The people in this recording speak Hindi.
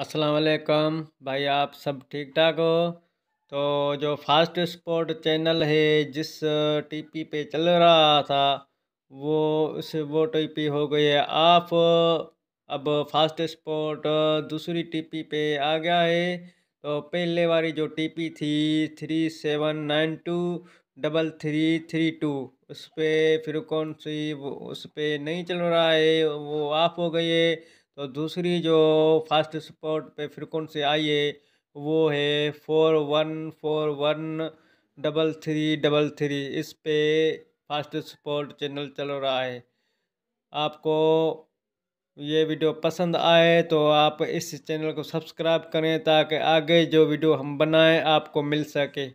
अस्सलाम वालेकुम भाई आप सब ठीक ठाक हो तो जो फास्ट स्पोर्ट चैनल है जिस टीपी पे चल रहा था वो उस वो टीपी हो गई है आप अब फास्ट स्पोर्ट दूसरी टीपी पे आ गया है तो पहले वाली जो टीपी थी three seven nine two double three three two उस पर फिर कौन वो उस पर नहीं चल रहा है वो ऑफ हो गई है तो दूसरी जो फास्ट स्पॉट पे फ्रिक्वेंसी आई है वो है four one four one double three double three इस पे फास्ट स्पॉट चैनल चल रहा है आपको ये वीडियो पसंद आए तो आप इस चैनल को सब्सक्राइब करें ताकि आगे जो वीडियो हम बनाएं आपको मिल सके